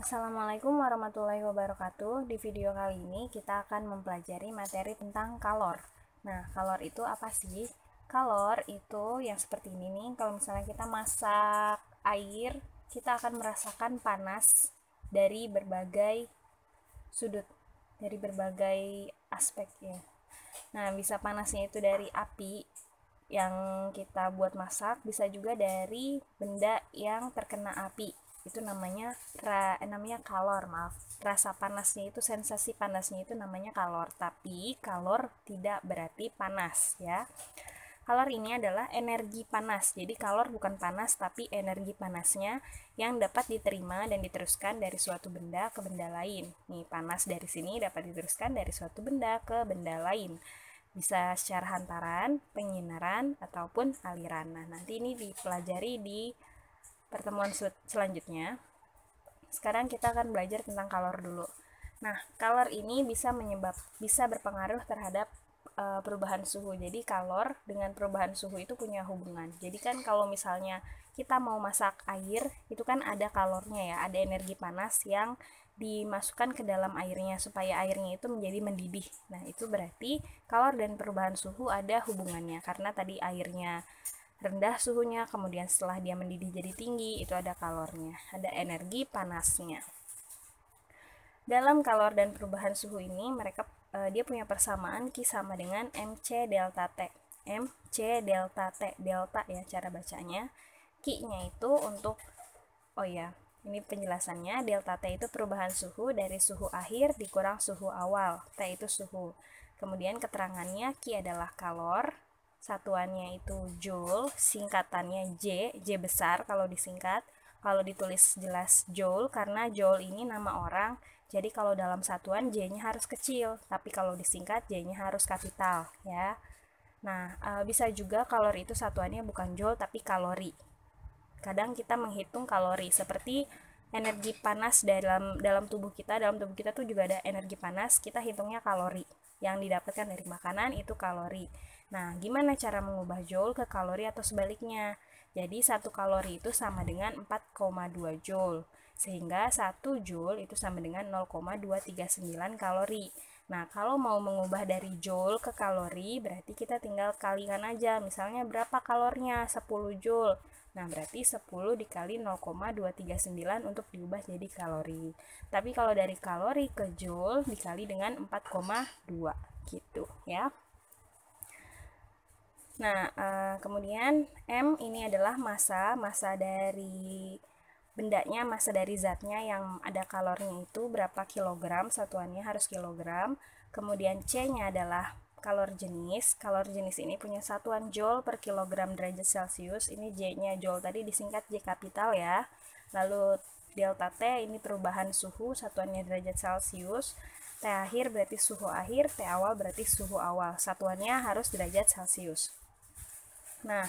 Assalamualaikum warahmatullahi wabarakatuh. Di video kali ini kita akan mempelajari materi tentang kalor. Nah, kalor itu apa sih? Kalor itu yang seperti ini nih, kalau misalnya kita masak air, kita akan merasakan panas dari berbagai sudut, dari berbagai aspek ya. Nah, bisa panasnya itu dari api yang kita buat masak, bisa juga dari benda yang terkena api itu namanya ra, eh, namanya kalor maaf rasa panasnya itu sensasi panasnya itu namanya kalor tapi kalor tidak berarti panas ya kalor ini adalah energi panas jadi kalor bukan panas tapi energi panasnya yang dapat diterima dan diteruskan dari suatu benda ke benda lain nih panas dari sini dapat diteruskan dari suatu benda ke benda lain bisa secara hantaran, penyinaran, ataupun aliran. Nah, nanti ini dipelajari di pertemuan selanjutnya. Sekarang kita akan belajar tentang kalor dulu. Nah, kalor ini bisa menyebab bisa berpengaruh terhadap uh, perubahan suhu. Jadi kalor dengan perubahan suhu itu punya hubungan. Jadi kan kalau misalnya kita mau masak air, itu kan ada kalornya ya, ada energi panas yang dimasukkan ke dalam airnya supaya airnya itu menjadi mendidih. Nah, itu berarti kalor dan perubahan suhu ada hubungannya karena tadi airnya rendah suhunya, kemudian setelah dia mendidih jadi tinggi, itu ada kalornya, ada energi panasnya. Dalam kalor dan perubahan suhu ini, mereka e, dia punya persamaan Q sama dengan MC delta T. MC delta T, delta ya cara bacanya. Q-nya itu untuk oh ya, ini penjelasannya delta T itu perubahan suhu dari suhu akhir dikurang suhu awal. T itu suhu. Kemudian keterangannya Q adalah kalor, satuannya itu joule, singkatannya J, J besar kalau disingkat. Kalau ditulis jelas joule karena joule ini nama orang. Jadi kalau dalam satuan J-nya harus kecil, tapi kalau disingkat J-nya harus kapital ya. Nah, eh, bisa juga kalori itu satuannya bukan joule tapi kalori. Kadang kita menghitung kalori seperti energi panas dalam dalam tubuh kita, dalam tubuh kita tuh juga ada energi panas, kita hitungnya kalori yang didapatkan dari makanan itu kalori. Nah, gimana cara mengubah joule ke kalori atau sebaliknya? Jadi, satu kalori itu sama dengan 4,2 joule. Sehingga satu joule itu sama dengan 0,239 kalori. Nah, kalau mau mengubah dari joule ke kalori, berarti kita tinggal kalikan aja. Misalnya berapa kalornya? 10 joule. Nah, berarti 10 dikali 0,239 untuk diubah jadi kalori. Tapi kalau dari kalori ke joule dikali dengan 4,2 gitu ya. Nah, eh, kemudian M ini adalah massa, massa dari bendanya, massa dari zatnya yang ada kalorinya itu berapa kilogram, satuannya harus kilogram. Kemudian C-nya adalah kalor jenis. Kalor jenis ini punya satuan joule per kilogram derajat Celcius. Ini J-nya joule tadi disingkat J kapital ya. Lalu delta T ini perubahan suhu, satuannya derajat Celcius. T akhir berarti suhu akhir, T awal berarti suhu awal. Satuannya harus derajat Celcius. Nah,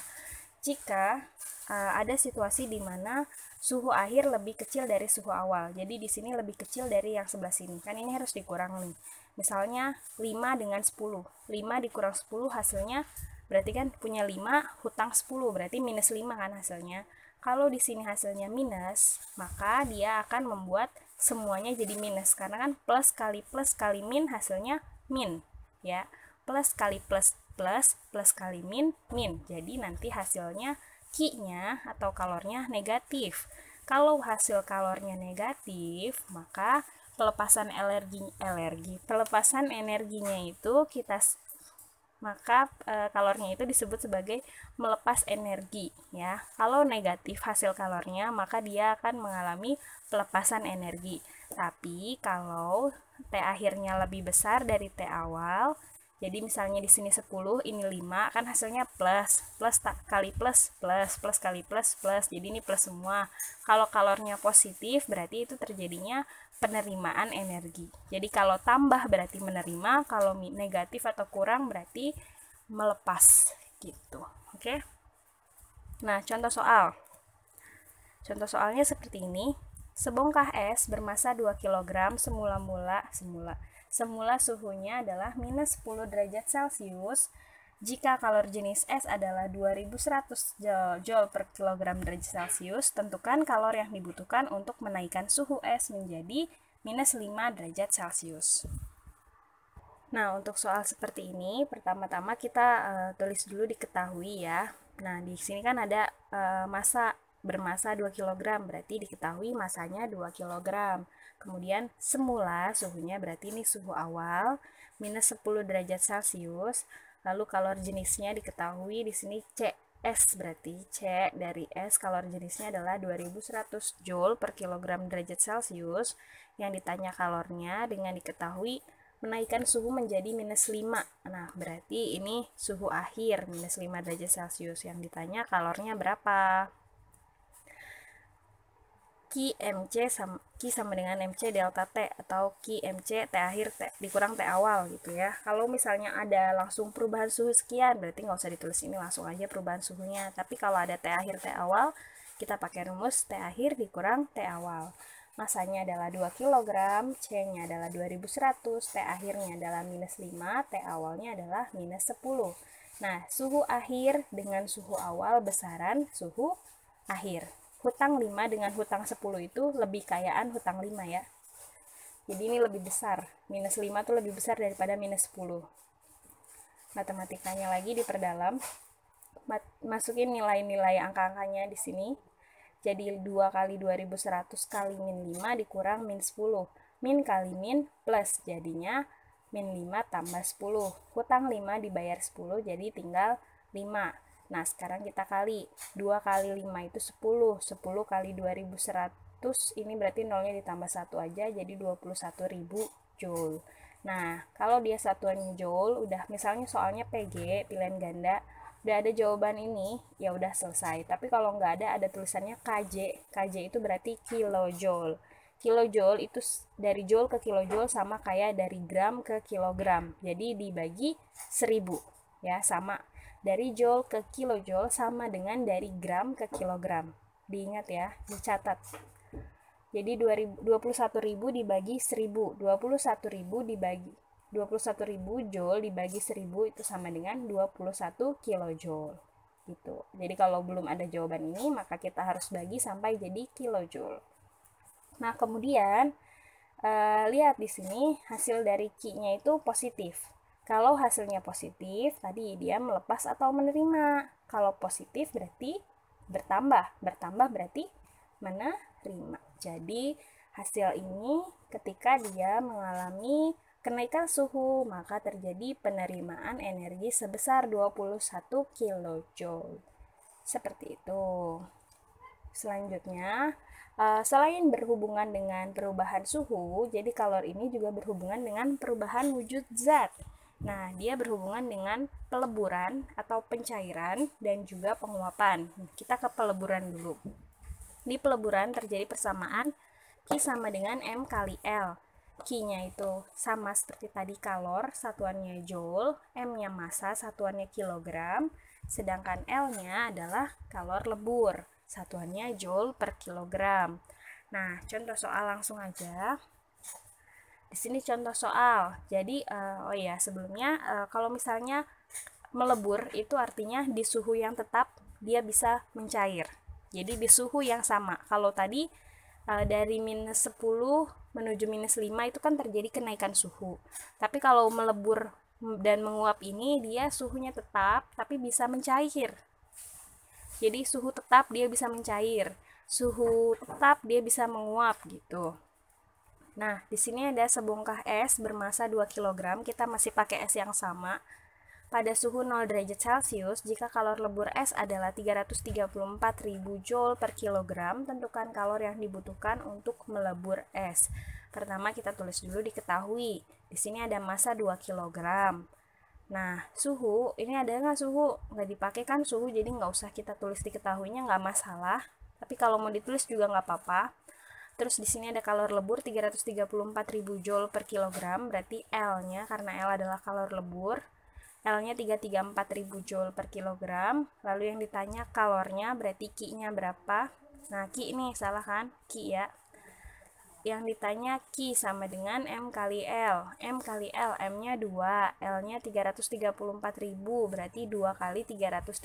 jika uh, ada situasi di mana suhu akhir lebih kecil dari suhu awal. Jadi di sini lebih kecil dari yang sebelah sini. Kan ini harus dikurang nih. Misalnya 5 dengan 10. 5 dikurang 10 hasilnya berarti kan punya 5, hutang 10, berarti minus 5 kan hasilnya. Kalau di sini hasilnya minus, maka dia akan membuat semuanya jadi minus karena kan plus kali plus kali min hasilnya min, ya. Plus kali plus plus plus kali min min. Jadi nanti hasilnya ki-nya atau kalornya negatif. Kalau hasil kalornya negatif, maka pelepasan alergi alergi pelepasan energinya itu kita maka e, kalornya itu disebut sebagai melepas energi ya. Kalau negatif hasil kalornya, maka dia akan mengalami pelepasan energi. Tapi kalau T akhirnya lebih besar dari T awal, jadi misalnya di sini 10, ini 5, kan hasilnya plus, plus tak kali plus, plus, plus kali plus, plus. Jadi ini plus semua. Kalau kalornya positif berarti itu terjadinya penerimaan energi. Jadi kalau tambah berarti menerima, kalau negatif atau kurang berarti melepas gitu. Oke. Okay? Nah, contoh soal. Contoh soalnya seperti ini. Sebongkah es bermassa 2 kg semula-mula semula. Semula suhunya adalah minus 10 derajat Celcius jika kalor jenis es adalah 2100 Joule per kilogram derajat Celcius, tentukan kalor yang dibutuhkan untuk menaikkan suhu es menjadi minus 5 derajat Celcius. Nah, untuk soal seperti ini, pertama-tama kita uh, tulis dulu diketahui ya. Nah, di sini kan ada uh, eh, massa bermassa 2 kg, berarti diketahui masanya 2 kg. Kemudian semula suhunya berarti ini suhu awal minus 10 derajat Celcius Lalu kalor jenisnya diketahui di sini c s berarti C dari S kalor jenisnya adalah 2100 joule per kilogram derajat Celcius yang ditanya kalornya dengan diketahui menaikkan suhu menjadi minus 5. Nah, berarti ini suhu akhir minus 5 derajat Celcius yang ditanya kalornya berapa. Ki MC sama, Ki sama dengan MC delta T atau Ki MC T akhir T, dikurang T awal gitu ya. Kalau misalnya ada langsung perubahan suhu sekian, berarti nggak usah ditulis ini langsung aja perubahan suhunya. Tapi kalau ada T akhir T awal, kita pakai rumus T akhir dikurang T awal. Masanya adalah 2 kg, C-nya adalah 2100, T akhirnya adalah minus 5, T awalnya adalah minus 10. Nah, suhu akhir dengan suhu awal besaran suhu akhir hutang 5 dengan hutang 10 itu lebih kayaan hutang 5 ya. Jadi ini lebih besar. Minus 5 itu lebih besar daripada minus 10. Matematikanya lagi diperdalam. Mat masukin nilai-nilai angka-angkanya di sini. Jadi 2 kali 2100 kali min 5 dikurang min 10. Min kali min plus jadinya min 5 tambah 10. Hutang 5 dibayar 10 jadi tinggal 5. Nah, sekarang kita kali. 2 kali 5 itu 10. 10 kali 2100 ini berarti nolnya ditambah 1 aja jadi 21.000 joule. Nah, kalau dia satuan joule, udah misalnya soalnya PG, pilihan ganda, udah ada jawaban ini, ya udah selesai. Tapi kalau nggak ada, ada tulisannya KJ. KJ itu berarti kilojoule. Kilojoule itu dari joule ke kilojoule sama kayak dari gram ke kilogram. Jadi dibagi 1000 ya sama dari joule ke kilojoule sama dengan dari gram ke kilogram. Diingat ya, dicatat. Jadi 21.000 dibagi 1000, 21.000 dibagi 21.000 joule dibagi 1000 itu sama dengan 21 kilojoule. Gitu. Jadi kalau belum ada jawaban ini, maka kita harus bagi sampai jadi kilojoule. Nah, kemudian uh, lihat di sini hasil dari q nya itu positif. Kalau hasilnya positif, tadi dia melepas atau menerima. Kalau positif berarti bertambah. Bertambah berarti menerima. Jadi, hasil ini ketika dia mengalami kenaikan suhu, maka terjadi penerimaan energi sebesar 21 kilojoule. Seperti itu. Selanjutnya, eh, selain berhubungan dengan perubahan suhu, jadi kalor ini juga berhubungan dengan perubahan wujud zat. Nah, dia berhubungan dengan peleburan atau pencairan dan juga penguapan. Kita ke peleburan dulu. Di peleburan terjadi persamaan Q sama dengan M kali L. Q-nya itu sama seperti tadi kalor, satuannya joule, M-nya massa, satuannya kilogram, sedangkan L-nya adalah kalor lebur, satuannya joule per kilogram. Nah, contoh soal langsung aja di sini contoh soal. Jadi uh, oh ya sebelumnya uh, kalau misalnya melebur itu artinya di suhu yang tetap dia bisa mencair. Jadi di suhu yang sama. Kalau tadi uh, dari minus 10 menuju minus 5 itu kan terjadi kenaikan suhu. Tapi kalau melebur dan menguap ini dia suhunya tetap tapi bisa mencair. Jadi suhu tetap dia bisa mencair, suhu tetap dia bisa menguap gitu. Nah, di sini ada sebongkah es bermassa 2 kg, kita masih pakai es yang sama. Pada suhu 0 derajat Celcius, jika kalor lebur es adalah 334.000 Joule per kilogram, tentukan kalor yang dibutuhkan untuk melebur es. Pertama kita tulis dulu diketahui. Di sini ada massa 2 kg. Nah, suhu, ini ada nggak suhu? Nggak dipakai kan suhu, jadi nggak usah kita tulis diketahuinya, nggak masalah. Tapi kalau mau ditulis juga nggak apa-apa. Terus di sini ada kalor lebur 334.000 joule per kilogram, berarti L-nya karena L adalah kalor lebur. L-nya 334.000 joule per kilogram. Lalu yang ditanya kalornya berarti Q-nya berapa? Nah, Q ini salah kan? Q ya. Yang ditanya Q sama dengan M kali L. M kali L, M-nya 2, L-nya 334.000, berarti 2 kali 334.000.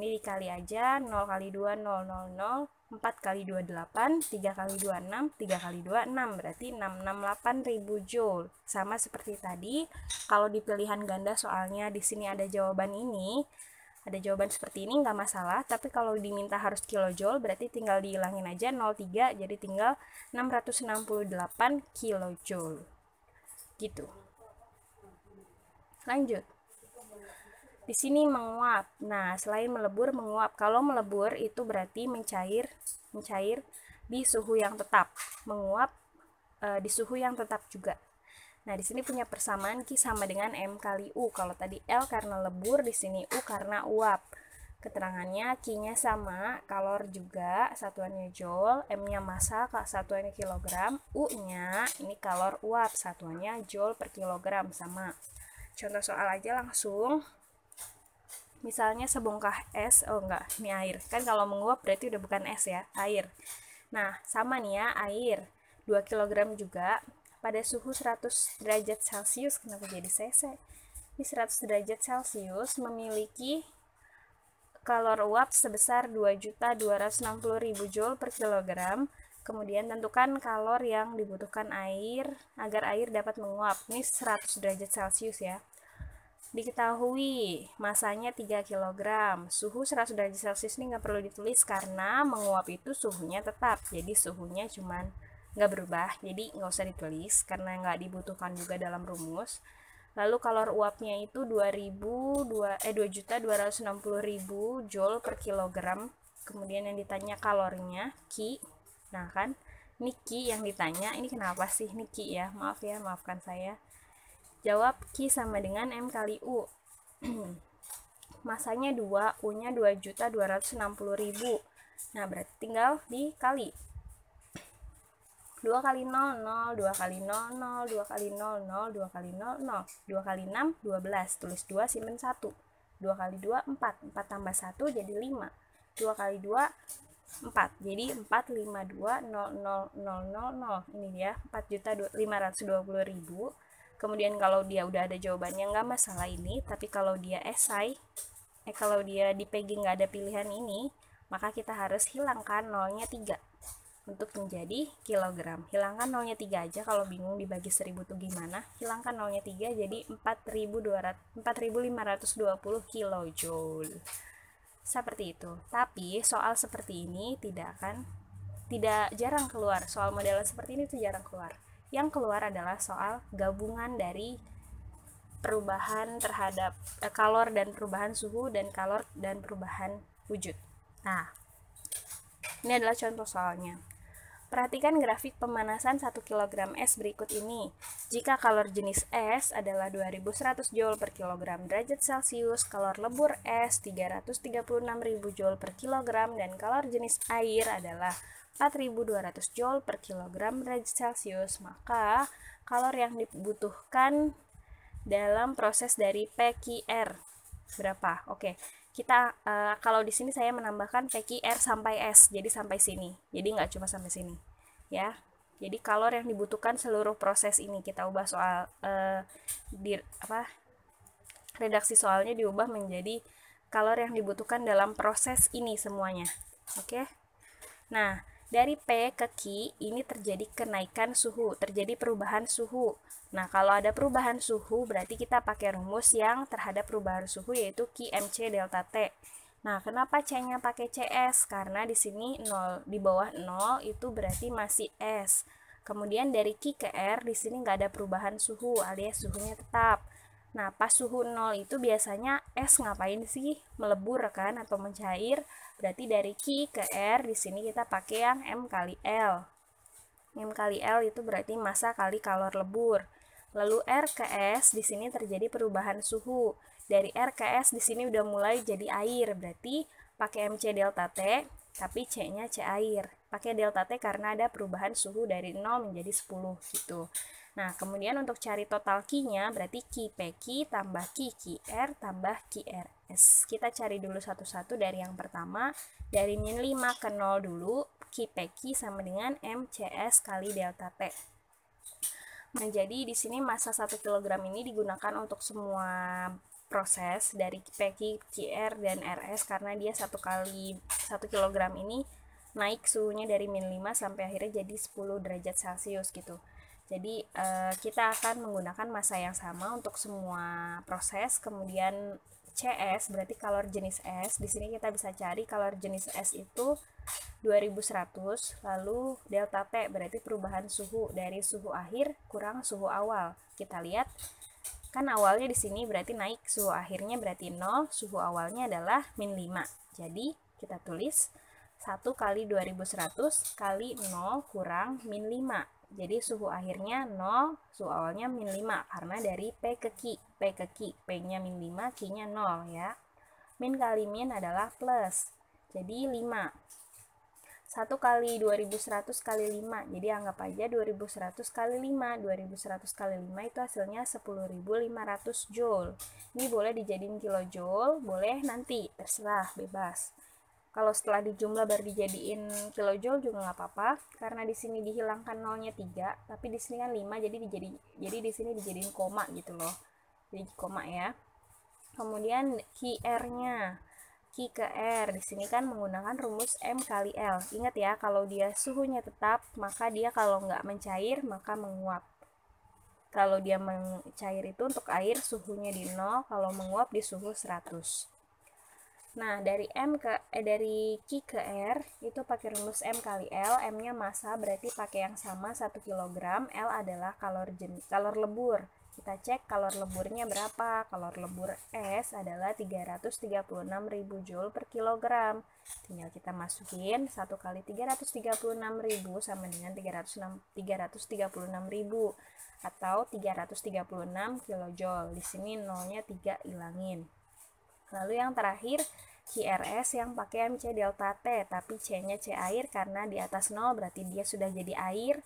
Ini dikali aja 0 kali 2 0 0 0 4 kali 28, 3 kali 26, 3 kali 26 berarti 668.000 joule. Sama seperti tadi, kalau di pilihan ganda soalnya di sini ada jawaban ini, ada jawaban seperti ini nggak masalah, tapi kalau diminta harus kilojoule berarti tinggal dihilangin aja 03 jadi tinggal 668 kilojoule. Gitu. Lanjut. Di sini menguap. Nah, selain melebur, menguap. Kalau melebur itu berarti mencair, mencair di suhu yang tetap. Menguap e, di suhu yang tetap juga. Nah, di sini punya persamaan Q sama dengan M kali U. Kalau tadi L karena lebur, di sini U karena uap. Keterangannya Q-nya sama, kalor juga, satuannya joule, M-nya massa, satuannya kilogram, U-nya ini kalor uap, satuannya joule per kilogram sama. Contoh soal aja langsung misalnya sebongkah es oh enggak ini air kan kalau menguap berarti udah bukan es ya air nah sama nih ya air 2 kg juga pada suhu 100 derajat celcius kenapa jadi cc ini 100 derajat celcius memiliki kalor uap sebesar 2.260.000 joule per kilogram kemudian tentukan kalor yang dibutuhkan air agar air dapat menguap ini 100 derajat celcius ya Diketahui masanya 3 kg. Suhu 100 derajat Celcius ini nggak perlu ditulis karena menguap itu suhunya tetap. Jadi suhunya cuman nggak berubah. Jadi nggak usah ditulis karena nggak dibutuhkan juga dalam rumus. Lalu kalor uapnya itu 2000 2 eh 2.260.000 joule per kilogram. Kemudian yang ditanya kalorinya Ki. Nah, kan Niki yang ditanya, ini kenapa sih Niki ya? Maaf ya, maafkan saya. Jawab Q sama dengan M kali U. Masanya 2, U-nya 2.260.000. Nah, berarti tinggal dikali. 2 kali 0, 0, 2 kali 0, 0, 2 kali 0, 0, 2 kali 0, 0, 2 kali 6, 12, tulis 2, simpen 1, 2 kali 2, 4, 4 tambah 1 jadi 5, 2 kali 2, 4, jadi 4, 5, 2, 0, 0, 0, 0, 0, ini dia, 4 juta 520 ribu, kemudian kalau dia udah ada jawabannya nggak masalah ini tapi kalau dia esai eh kalau dia di PG nggak ada pilihan ini maka kita harus hilangkan nolnya 3 untuk menjadi kilogram hilangkan nolnya 3 aja kalau bingung dibagi 1000 tuh gimana hilangkan nolnya 3 jadi 4200 4520 kilojoule seperti itu tapi soal seperti ini tidak akan tidak jarang keluar soal modelan seperti ini tuh jarang keluar yang keluar adalah soal gabungan dari perubahan terhadap eh, kalor dan perubahan suhu dan kalor dan perubahan wujud. Nah, ini adalah contoh soalnya. Perhatikan grafik pemanasan 1 kg es berikut ini. Jika kalor jenis es adalah 2100 Joule per kilogram derajat Celcius, kalor lebur es 336.000 Joule per kilogram, dan kalor jenis air adalah 4200 Joule per kilogram derajat Celcius. Maka kalor yang dibutuhkan dalam proses dari PQR berapa? Oke. Kita uh, kalau di sini saya menambahkan PQR sampai S, jadi sampai sini. Jadi nggak cuma sampai sini. Ya. Jadi kalor yang dibutuhkan seluruh proses ini kita ubah soal uh, di apa? Redaksi soalnya diubah menjadi kalor yang dibutuhkan dalam proses ini semuanya. Oke. Nah, dari P ke Q ini terjadi kenaikan suhu, terjadi perubahan suhu. Nah, kalau ada perubahan suhu berarti kita pakai rumus yang terhadap perubahan suhu yaitu QMC delta T. Nah, kenapa C-nya pakai CS? Karena di sini 0, di bawah 0 itu berarti masih S. Kemudian dari Q ke R di sini nggak ada perubahan suhu alias suhunya tetap. Nah, pas suhu nol itu biasanya es ngapain sih? Melebur kan atau mencair. Berarti dari Q ke R di sini kita pakai yang M kali L. M kali L itu berarti massa kali kalor lebur. Lalu R ke S di sini terjadi perubahan suhu. Dari R ke S di sini udah mulai jadi air. Berarti pakai MC delta T, tapi C-nya C air. Pakai delta T karena ada perubahan suhu dari 0 menjadi 10 gitu. Nah, kemudian untuk cari total key nya berarti p key tambah key r tambah QRS. Kita cari dulu satu-satu dari yang pertama, dari min 5 ke 0 dulu, p key sama dengan MCS kali delta T. Nah, jadi di sini masa 1 kg ini digunakan untuk semua proses dari p key, r dan RS karena dia satu kali 1 kg ini naik suhunya dari min 5 sampai akhirnya jadi 10 derajat Celcius gitu. Jadi uh, kita akan menggunakan masa yang sama untuk semua proses. Kemudian CS berarti kalor jenis S. Di sini kita bisa cari kalor jenis S itu 2100 lalu delta T berarti perubahan suhu dari suhu akhir kurang suhu awal. Kita lihat kan awalnya di sini berarti naik, suhu akhirnya berarti 0, suhu awalnya adalah min 5. Jadi kita tulis 1 kali 2100 kali 0 kurang min 5 jadi suhu akhirnya 0, suhu awalnya min 5 karena dari P ke Q. P ke Q, P-nya min 5, Q-nya 0 ya. Min kali min adalah plus, jadi 5. 1 kali 2100 kali 5, jadi anggap aja 2100 kali 5. 2100 kali 5 itu hasilnya 10.500 Joule. Ini boleh dijadiin kilojoule, boleh nanti, terserah, bebas. Kalau setelah dijumlah baru dijadiin kilojoule juga nggak apa-apa karena di sini dihilangkan nolnya 3, tapi di sini kan 5 jadi dijadi jadi di sini dijadiin koma gitu loh. Jadi koma ya. Kemudian QR-nya. Q ke R. Di sini kan menggunakan rumus M kali L. Ingat ya, kalau dia suhunya tetap, maka dia kalau nggak mencair, maka menguap. Kalau dia mencair itu untuk air suhunya di 0, kalau menguap di suhu 100. Nah, dari M ke eh, dari Q ke R itu pakai rumus M kali L. M-nya massa berarti pakai yang sama 1 kg. L adalah kalor jen, kalor lebur. Kita cek kalor leburnya berapa. Kalor lebur S adalah 336.000 joule per kilogram. Tinggal kita masukin 1 kali 336.000 sama dengan 336 ribu atau 336 kilojoule. Di sini nolnya 3 hilangin. Lalu yang terakhir, QRS yang pakai MC delta T, tapi C-nya C air karena di atas 0 berarti dia sudah jadi air.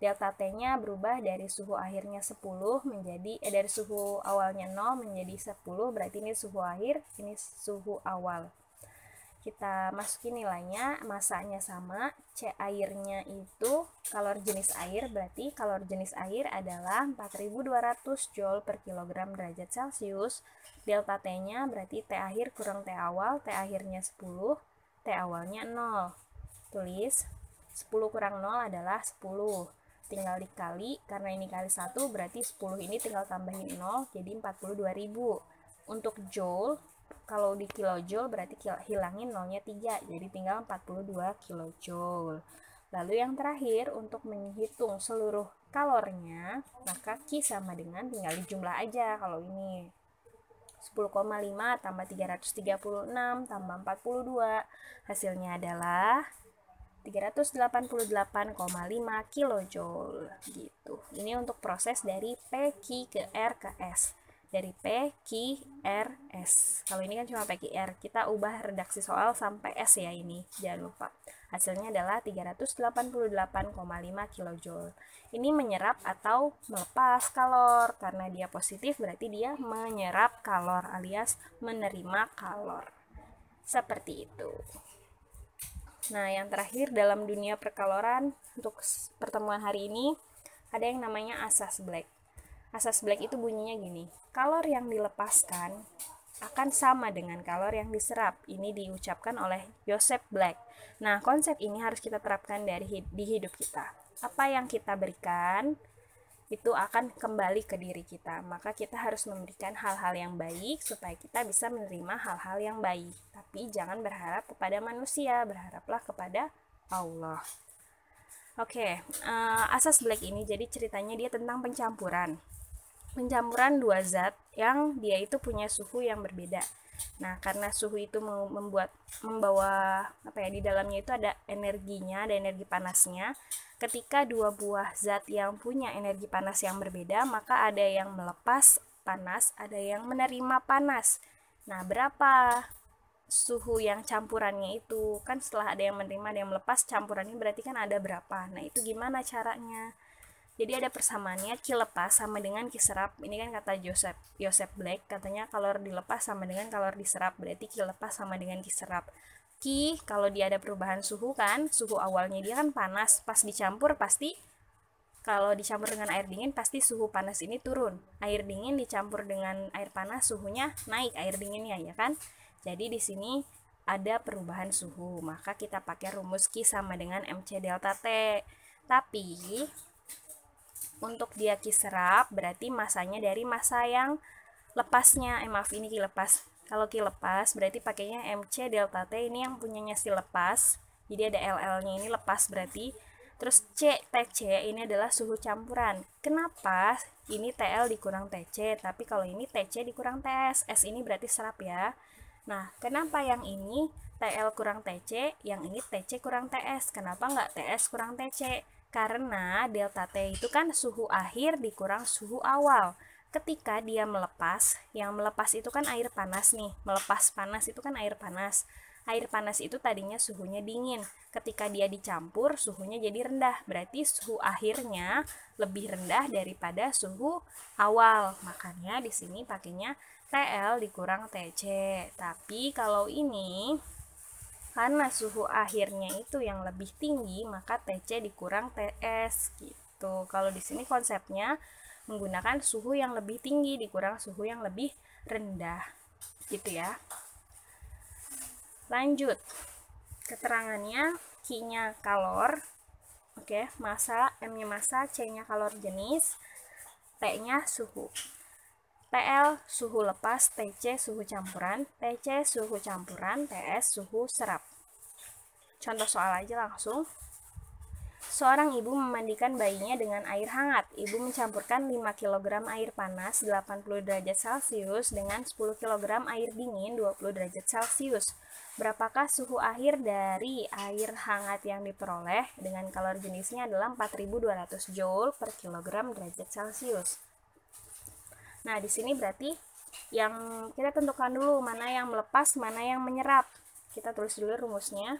Delta T-nya berubah dari suhu akhirnya 10 menjadi eh dari suhu awalnya 0 menjadi 10, berarti ini suhu akhir, ini suhu awal kita masukin nilainya masaknya sama C airnya itu kalor jenis air berarti kalor jenis air adalah 4200 joule per kilogram derajat celcius delta T nya berarti T akhir kurang T awal T akhirnya 10 T awalnya 0 tulis 10 kurang 0 adalah 10 tinggal dikali karena ini kali 1 berarti 10 ini tinggal tambahin 0 jadi 42000 untuk joule kalau di kilojoule berarti hilangin nolnya 3 jadi tinggal 42 kilojoule lalu yang terakhir untuk menghitung seluruh kalornya maka Q sama dengan tinggal di jumlah aja kalau ini 10,5 tambah 336 tambah 42 hasilnya adalah 388,5 kilojoule gitu ini untuk proses dari PQ ke R ke S dari P, Q, R, S. Kalau ini kan cuma P, Q, R. Kita ubah redaksi soal sampai S ya ini, jangan lupa. Hasilnya adalah 388,5 kJ. Ini menyerap atau melepas kalor. Karena dia positif berarti dia menyerap kalor alias menerima kalor. Seperti itu. Nah, yang terakhir dalam dunia perkaloran untuk pertemuan hari ini ada yang namanya asas black Asas black itu bunyinya gini. Kalor yang dilepaskan akan sama dengan kalor yang diserap. Ini diucapkan oleh Joseph Black. Nah, konsep ini harus kita terapkan dari di hidup kita. Apa yang kita berikan itu akan kembali ke diri kita. Maka kita harus memberikan hal-hal yang baik supaya kita bisa menerima hal-hal yang baik. Tapi jangan berharap kepada manusia, berharaplah kepada Allah. Oke, okay, uh, eh, asas black ini jadi ceritanya dia tentang pencampuran pencampuran dua zat yang dia itu punya suhu yang berbeda. Nah, karena suhu itu membuat membawa apa ya di dalamnya itu ada energinya, ada energi panasnya. Ketika dua buah zat yang punya energi panas yang berbeda, maka ada yang melepas panas, ada yang menerima panas. Nah, berapa suhu yang campurannya itu kan setelah ada yang menerima ada yang melepas campurannya berarti kan ada berapa nah itu gimana caranya jadi ada persamaannya ki lepas sama dengan kiserap. ini kan kata Joseph Joseph Black katanya kalor dilepas sama dengan kalor diserap berarti ki lepas sama dengan kiserap. serap ki kalau dia ada perubahan suhu kan suhu awalnya dia kan panas pas dicampur pasti kalau dicampur dengan air dingin pasti suhu panas ini turun air dingin dicampur dengan air panas suhunya naik air dinginnya ya kan jadi di sini ada perubahan suhu maka kita pakai rumus Ki sama dengan MC delta T tapi untuk dia kiserap berarti masanya dari masa yang lepasnya eh maaf ini ki kalau ki berarti pakainya MC delta T ini yang punyanya si lepas jadi ada LL nya ini lepas berarti terus C TC ini adalah suhu campuran kenapa ini TL dikurang TC tapi kalau ini TC dikurang TS S ini berarti serap ya nah kenapa yang ini TL kurang TC yang ini TC kurang TS kenapa nggak TS kurang TC karena delta T itu kan suhu akhir dikurang suhu awal. Ketika dia melepas, yang melepas itu kan air panas nih. Melepas panas itu kan air panas. Air panas itu tadinya suhunya dingin. Ketika dia dicampur, suhunya jadi rendah. Berarti suhu akhirnya lebih rendah daripada suhu awal. Makanya di sini pakainya TL dikurang TC. Tapi kalau ini karena suhu akhirnya itu yang lebih tinggi, maka TC dikurang TS gitu. Kalau di sini konsepnya menggunakan suhu yang lebih tinggi dikurang suhu yang lebih rendah gitu ya. Lanjut. Keterangannya kinya nya kalor, oke, okay, masa M-nya masa, C-nya kalor jenis, T-nya suhu. TL suhu lepas, TC suhu campuran, TC suhu campuran, TS suhu serap. Contoh soal aja langsung. Seorang ibu memandikan bayinya dengan air hangat. Ibu mencampurkan 5 kg air panas 80 derajat Celcius dengan 10 kg air dingin 20 derajat Celcius. Berapakah suhu akhir dari air hangat yang diperoleh dengan kalor jenisnya adalah 4200 joule per kilogram derajat Celcius. Nah, di sini berarti yang kita tentukan dulu mana yang melepas, mana yang menyerap. Kita tulis dulu rumusnya.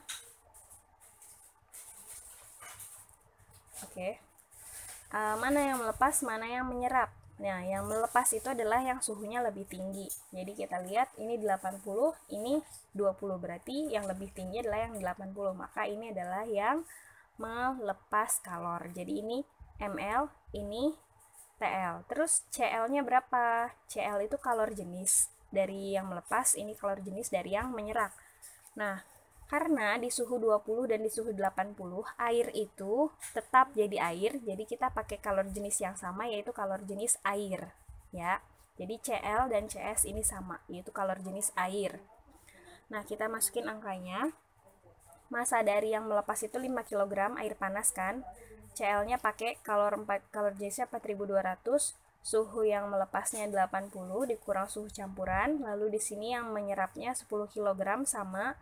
Oke. Okay. Uh, eh, mana yang melepas, mana yang menyerap. Nah, yang melepas itu adalah yang suhunya lebih tinggi. Jadi kita lihat ini 80, ini 20 berarti yang lebih tinggi adalah yang 80. Maka ini adalah yang melepas kalor. Jadi ini ml, ini TL. Terus CL-nya berapa? CL itu kalor jenis dari yang melepas, ini kalor jenis dari yang menyerap. Nah, karena di suhu 20 dan di suhu 80 air itu tetap jadi air, jadi kita pakai kalor jenis yang sama yaitu kalor jenis air, ya. Jadi CL dan CS ini sama, yaitu kalor jenis air. Nah, kita masukin angkanya masa dari yang melepas itu 5 kg air panas kan CL-nya pakai kalor 4 kalor jc 4200 suhu yang melepasnya 80 dikurang suhu campuran lalu di sini yang menyerapnya 10 kg sama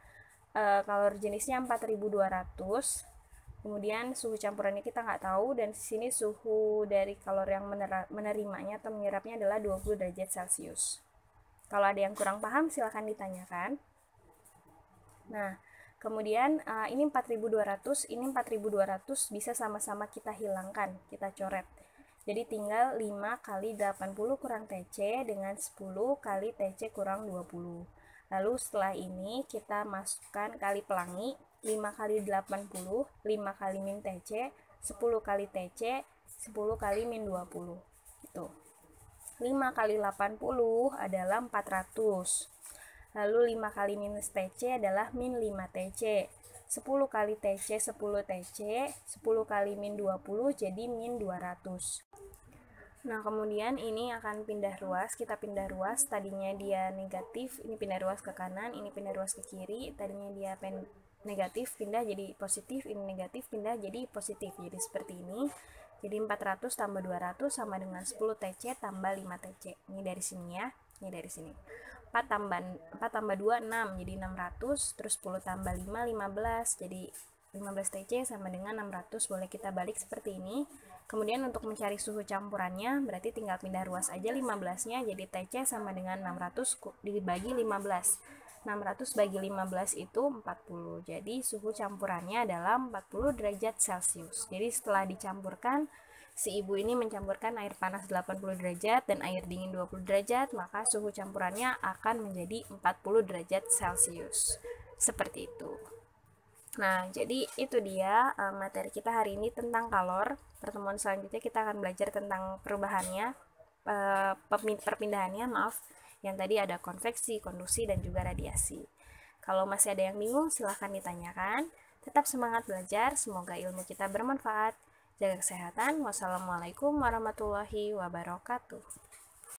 e, kalor jenisnya 4200 kemudian suhu campurannya kita nggak tahu dan di sini suhu dari kalor yang menerimanya atau menyerapnya adalah 20 derajat celcius kalau ada yang kurang paham silahkan ditanyakan nah Kemudian uh, ini 4200, ini 4200 bisa sama-sama kita hilangkan, kita coret. Jadi tinggal 5 kali 80 kurang TC dengan 10 kali TC kurang 20. Lalu setelah ini kita masukkan kali pelangi 5 kali 80, 5 kali min TC, 10 kali TC, 10 kali min 20. Itu. 5 kali 80 adalah 400. Lalu 5 kali minus TC adalah min 5 TC. 10 kali TC 10 TC, 10 kali min 20 jadi min 200. Nah, kemudian ini akan pindah ruas, kita pindah ruas, tadinya dia negatif, ini pindah ruas ke kanan, ini pindah ruas ke kiri, tadinya dia pen negatif pindah jadi positif, ini negatif pindah jadi positif. Jadi seperti ini. Jadi 400 tambah 200 sama dengan 10 TC tambah 5 TC. Ini dari sini ya ini dari sini 4 tambah 4 tambah 2 6 jadi 600 terus 10 tambah 5 15 jadi 15 TC sama dengan 600 boleh kita balik seperti ini kemudian untuk mencari suhu campurannya berarti tinggal pindah ruas aja 15 nya jadi TC sama dengan 600 dibagi 15 600 bagi 15 itu 40 jadi suhu campurannya adalah 40 derajat celcius jadi setelah dicampurkan si ibu ini mencampurkan air panas 80 derajat dan air dingin 20 derajat, maka suhu campurannya akan menjadi 40 derajat Celcius. Seperti itu. Nah, jadi itu dia eh, materi kita hari ini tentang kalor. Pertemuan selanjutnya kita akan belajar tentang perubahannya, eh, perpindahannya, maaf, yang tadi ada konveksi, konduksi, dan juga radiasi. Kalau masih ada yang bingung, silahkan ditanyakan. Tetap semangat belajar, semoga ilmu kita bermanfaat. Jaga kesehatan. Wassalamualaikum warahmatullahi wabarakatuh.